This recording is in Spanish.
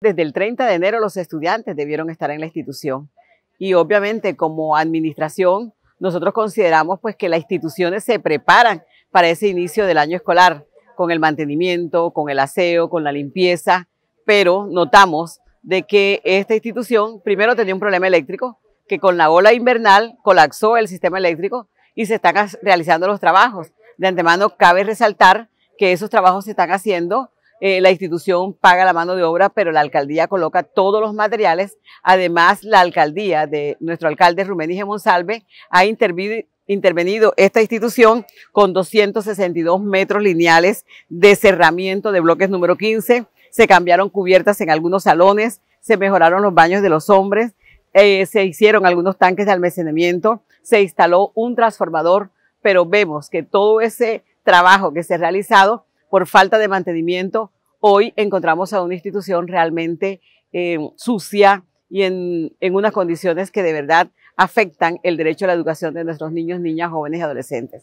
Desde el 30 de enero los estudiantes debieron estar en la institución y obviamente como administración nosotros consideramos pues que las instituciones se preparan para ese inicio del año escolar con el mantenimiento, con el aseo, con la limpieza, pero notamos de que esta institución primero tenía un problema eléctrico, que con la ola invernal colapsó el sistema eléctrico y se están realizando los trabajos. De antemano cabe resaltar que esos trabajos se están haciendo eh, la institución paga la mano de obra, pero la alcaldía coloca todos los materiales. Además, la alcaldía de nuestro alcalde Rumenije Monsalve ha intervenido esta institución con 262 metros lineales de cerramiento de bloques número 15. Se cambiaron cubiertas en algunos salones, se mejoraron los baños de los hombres, eh, se hicieron algunos tanques de almacenamiento, se instaló un transformador, pero vemos que todo ese trabajo que se ha realizado por falta de mantenimiento, hoy encontramos a una institución realmente eh, sucia y en unas condiciones que de verdad afectan el derecho a la educación de nuestros niños, niñas, jóvenes y adolescentes.